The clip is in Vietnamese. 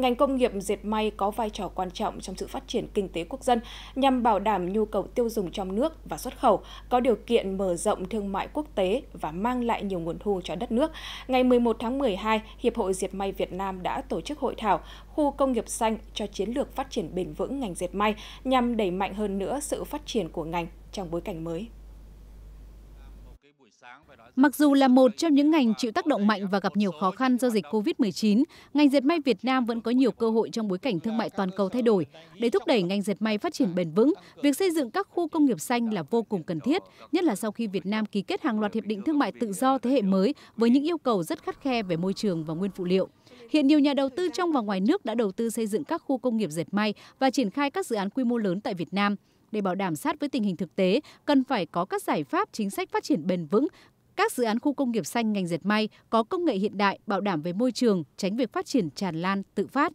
ngành công nghiệp dệt may có vai trò quan trọng trong sự phát triển kinh tế quốc dân nhằm bảo đảm nhu cầu tiêu dùng trong nước và xuất khẩu, có điều kiện mở rộng thương mại quốc tế và mang lại nhiều nguồn thu cho đất nước. Ngày 11 tháng 12, Hiệp hội Dệt may Việt Nam đã tổ chức hội thảo Khu công nghiệp xanh cho chiến lược phát triển bền vững ngành dệt may nhằm đẩy mạnh hơn nữa sự phát triển của ngành trong bối cảnh mới. Mặc dù là một trong những ngành chịu tác động mạnh và gặp nhiều khó khăn do dịch COVID-19, ngành dệt may Việt Nam vẫn có nhiều cơ hội trong bối cảnh thương mại toàn cầu thay đổi. Để thúc đẩy ngành dệt may phát triển bền vững, việc xây dựng các khu công nghiệp xanh là vô cùng cần thiết, nhất là sau khi Việt Nam ký kết hàng loạt hiệp định thương mại tự do thế hệ mới với những yêu cầu rất khắt khe về môi trường và nguyên phụ liệu. Hiện nhiều nhà đầu tư trong và ngoài nước đã đầu tư xây dựng các khu công nghiệp dệt may và triển khai các dự án quy mô lớn tại Việt Nam để bảo đảm sát với tình hình thực tế, cần phải có các giải pháp chính sách phát triển bền vững, các dự án khu công nghiệp xanh ngành dệt may có công nghệ hiện đại bảo đảm về môi trường, tránh việc phát triển tràn lan tự phát.